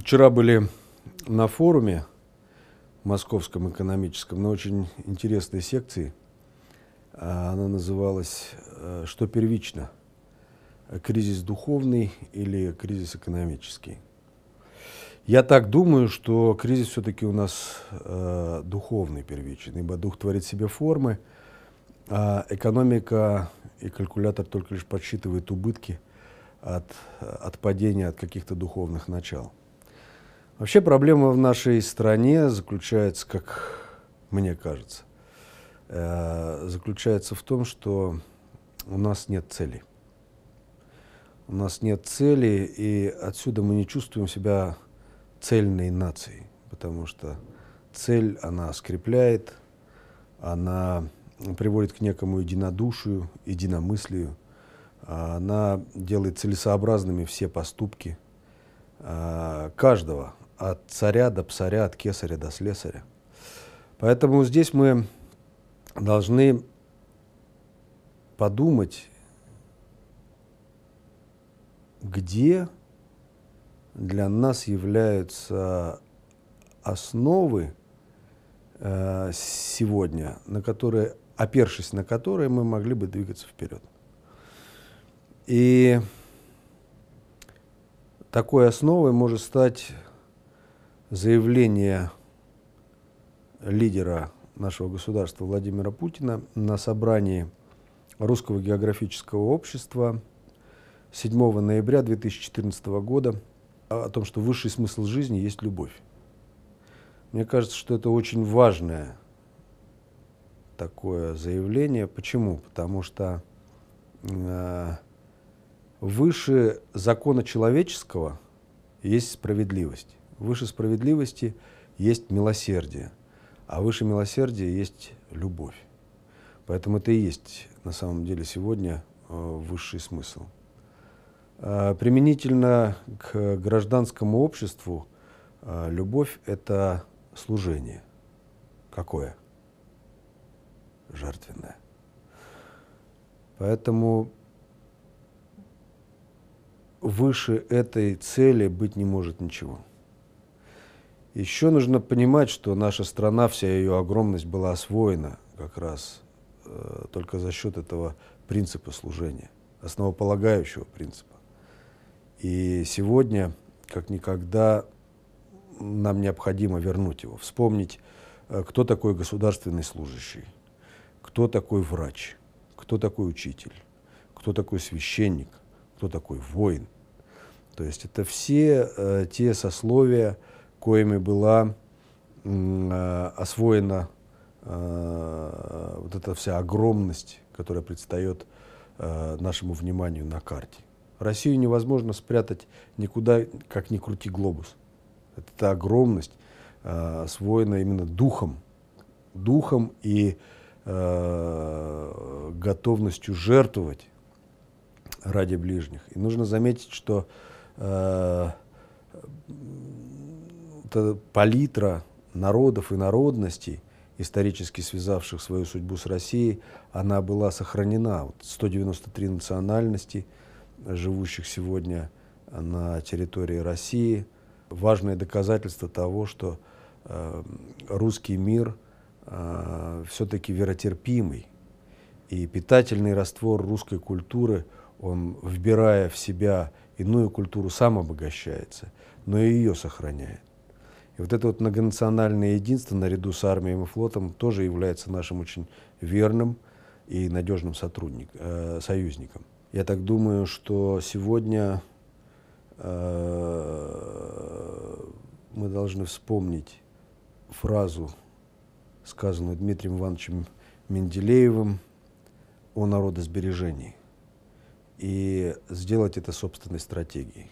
Вчера были на форуме московском экономическом, на очень интересной секции. А, она называлась э, «Что первично? Кризис духовный или кризис экономический?» Я так думаю, что кризис все-таки у нас э, духовный первичен, ибо дух творит себе формы, а экономика и калькулятор только лишь подсчитывает убытки от, э, от падения от каких-то духовных начал – Вообще проблема в нашей стране заключается, как мне кажется, э, заключается в том, что у нас нет цели. У нас нет цели, и отсюда мы не чувствуем себя цельной нацией, потому что цель, она скрепляет, она приводит к некому единодушию, единомыслию, а она делает целесообразными все поступки а, каждого от царя до псаря, от кесаря до слесаря. Поэтому здесь мы должны подумать, где для нас являются основы э, сегодня, на которые, опершись на которые, мы могли бы двигаться вперед. И такой основой может стать заявление лидера нашего государства Владимира Путина на собрании Русского географического общества 7 ноября 2014 года о том, что высший смысл жизни есть любовь. Мне кажется, что это очень важное такое заявление. Почему? Потому что э, выше закона человеческого есть справедливость. Выше справедливости есть милосердие, а выше милосердия есть любовь. Поэтому это и есть на самом деле сегодня э, высший смысл. Э, применительно к гражданскому обществу э, любовь – это служение. Какое? Жертвенное. Поэтому выше этой цели быть не может ничего. Еще нужно понимать, что наша страна, вся ее огромность была освоена как раз э, только за счет этого принципа служения, основополагающего принципа. И сегодня, как никогда, нам необходимо вернуть его, вспомнить, э, кто такой государственный служащий, кто такой врач, кто такой учитель, кто такой священник, кто такой воин. То есть это все э, те сословия, коими была э, освоена э, вот эта вся огромность, которая предстает э, нашему вниманию на карте. Россию невозможно спрятать никуда, как ни крути глобус. Это та огромность, освоена именно духом, духом и готовностью жертвовать ради ближних. И нужно заметить, что это палитра народов и народностей, исторически связавших свою судьбу с Россией, она была сохранена. Вот 193 национальности, живущих сегодня на территории России. Важное доказательство того, что э, русский мир э, все-таки веротерпимый. И питательный раствор русской культуры, он, вбирая в себя иную культуру, сам обогащается, но и ее сохраняет. И вот это вот многонациональное единство наряду с армией и флотом тоже является нашим очень верным и надежным сотрудник, э, союзником. Я так думаю, что сегодня э, мы должны вспомнить фразу, сказанную Дмитрием Ивановичем Менделеевым о народосбережении и сделать это собственной стратегией.